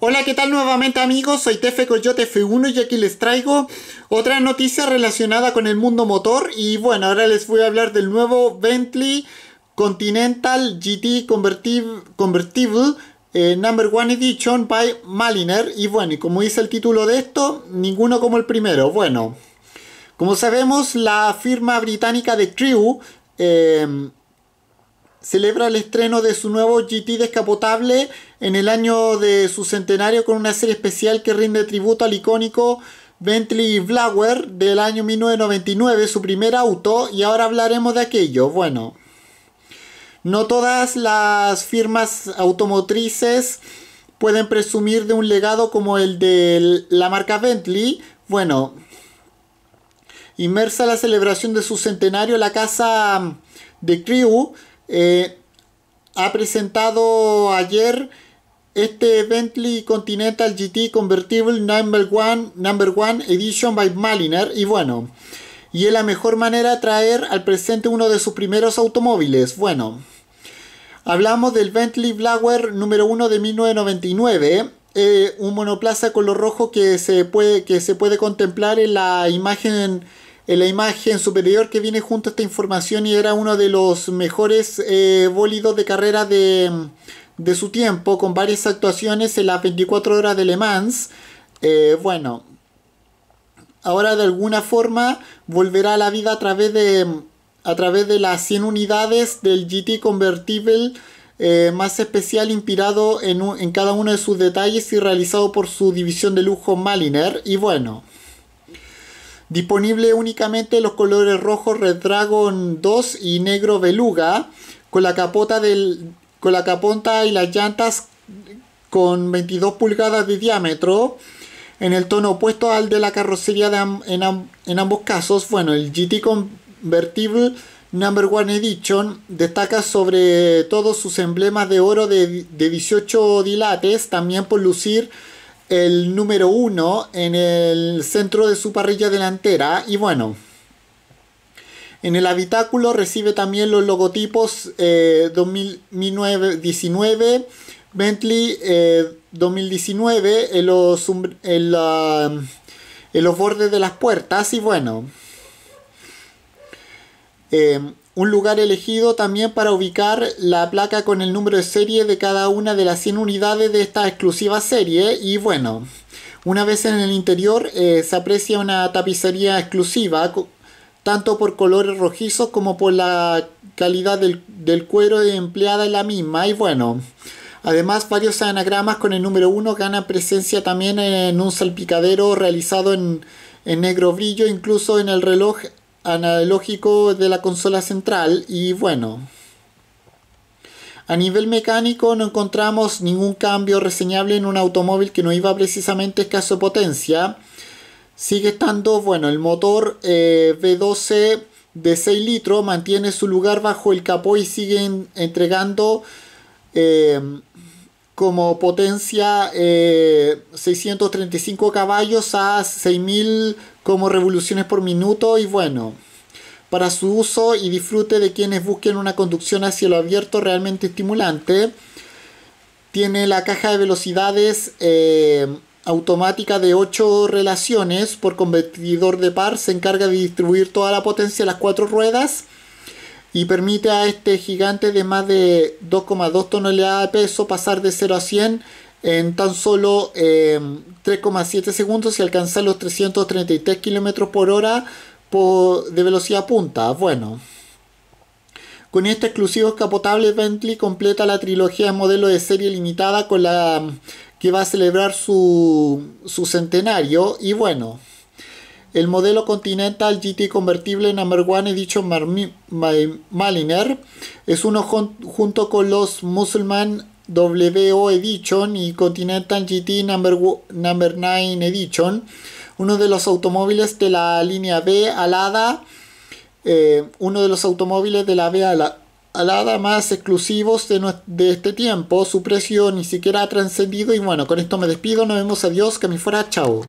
Hola, ¿qué tal nuevamente amigos? Soy Tefe Coyote F1 y aquí les traigo otra noticia relacionada con el mundo motor y bueno, ahora les voy a hablar del nuevo Bentley Continental GT Convertible, eh, Number One Edition by Maliner y bueno, y como dice el título de esto, ninguno como el primero. Bueno, como sabemos, la firma británica de Crew eh, celebra el estreno de su nuevo GT descapotable en el año de su centenario con una serie especial que rinde tributo al icónico Bentley Blower del año 1999, su primer auto, y ahora hablaremos de aquello. Bueno, no todas las firmas automotrices pueden presumir de un legado como el de la marca Bentley. Bueno, inmersa la celebración de su centenario, la casa de Crew eh, ha presentado ayer este Bentley Continental GT Convertible Number One, Number One Edition by Maliner. Y bueno, y es la mejor manera de traer al presente uno de sus primeros automóviles. Bueno, hablamos del Bentley Blower número 1 de 1999. Eh, un monoplaza color rojo que se, puede, que se puede contemplar en la imagen en la imagen superior que viene junto a esta información y era uno de los mejores eh, bólidos de carrera de, su tiempo, con varias actuaciones en las 24 horas de Le Mans. Eh, bueno, ahora de alguna forma volverá a la vida a través de, a través de las 100 unidades del GT Convertible. Eh, más especial inspirado en, en cada uno de sus detalles y realizado por su división de lujo Maliner y bueno Disponible únicamente los colores rojo Red Dragon 2 y negro Beluga, con la capota, del, con la capota y las llantas con 22 pulgadas de diámetro, en el tono opuesto al de la carrocería en, ambos casos. Bueno, el GT Convertible Number One Edition destaca sobre todos sus emblemas de oro de, de 18 dilates, también por lucir el número uno en el centro de su parrilla delantera y bueno en el habitáculo recibe también los logotipos eh, 2019 Bentley 2019 eh, en los, en, los bordes de las puertas y bueno eh, un lugar elegido también para ubicar la placa con el número de serie de cada una de las 100 unidades de esta exclusiva serie y bueno, una vez en el interior eh, se aprecia una tapicería exclusiva tanto por colores rojizos como por la calidad del, cuero empleada en la misma y bueno, además varios anagramas con el número 1 ganan presencia también en un salpicadero realizado en, en negro brillo incluso en el reloj analógico de la consola central y bueno. A nivel mecánico no encontramos ningún cambio reseñable en un automóvil que no iba precisamente escaso potencia. Sigue estando, bueno, el motor eh, V12 de 6 litros mantiene su lugar bajo el capó y sigue entregando eh, como potencia 635 eh, caballos a 6000 como revoluciones por minuto y bueno, para su uso y disfrute de quienes busquen una conducción a cielo abierto realmente estimulante. Tiene la caja de velocidades eh, automática de 8 relaciones por convertidor de par. Se encarga de distribuir toda la potencia a las cuatro ruedas y permite a este gigante de más de 2,2 toneladas de peso pasar de 0 a 100 en tan solo 3,7 eh, segundos y alcanza los 333 km por hora de velocidad punta. Bueno. Con este exclusivo escapotable, Bentley completa la trilogía de modelo de serie limitada con la que va a celebrar su, centenario. Y bueno, el modelo Continental GT convertible number one He dicho Maliner es uno junto con los Musulman WO Edition y Continental GT Number, 9 Edition, uno de los automóviles de la línea B alada, eh, uno de los automóviles de la B alada más exclusivos de, de, este tiempo. Su precio ni siquiera ha trascendido. Y bueno, con esto me despido. Nos vemos. Adiós. Que me fuera. Chao.